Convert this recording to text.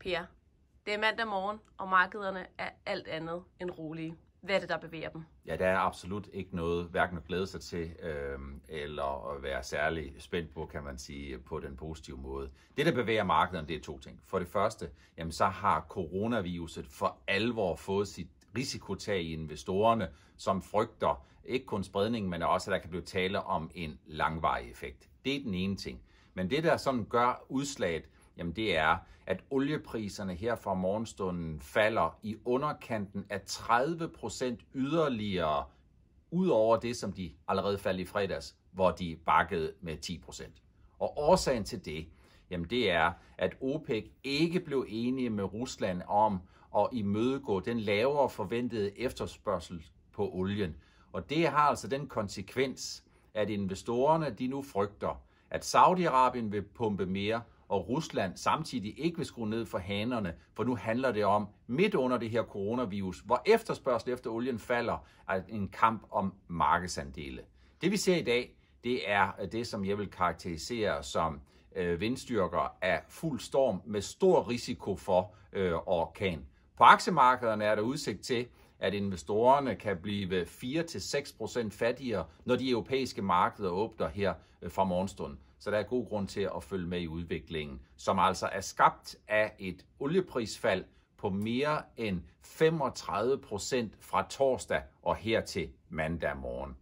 Per, det er mandag morgen, og markederne er alt andet end rolige. Hvad er det, der bevæger dem? Ja, der er absolut ikke noget hverken at glæde sig til øh, eller at være særlig spændt på, kan man sige, på den positive måde. Det, der bevæger markederne, det er to ting. For det første, jamen, så har coronaviruset for alvor fået sit risikotag i investorerne, som frygter ikke kun spredning, men også, at der kan blive tale om en langvarig effekt. Det er den ene ting. Men det, der sådan gør udslaget Jamen det er, at oliepriserne her fra morgenstunden falder i underkanten af 30% yderligere, ud over det, som de allerede faldt i fredags, hvor de bakkede med 10%. Og årsagen til det, jamen det er, at OPEC ikke blev enige med Rusland om at imødegå den lavere forventede efterspørgsel på olien. Og det har altså den konsekvens, at investorerne de nu frygter, at Saudi-Arabien vil pumpe mere, og Rusland samtidig ikke vil skrue ned for hanerne, for nu handler det om, midt under det her coronavirus, hvor efterspørgsel efter olien falder, at en kamp om markedsandele. Det vi ser i dag, det er øh, det, som jeg vil karakterisere som øh, vindstyrker af fuld storm med stor risiko for øh, orkan. På aktiemarkederne er der udsigt til, at investorerne kan blive 4-6% fattigere, når de europæiske markeder åbner her øh, fra morgenstunden. Så der er god grund til at følge med i udviklingen, som altså er skabt af et olieprisfald på mere end 35% fra torsdag og her til mandag morgen.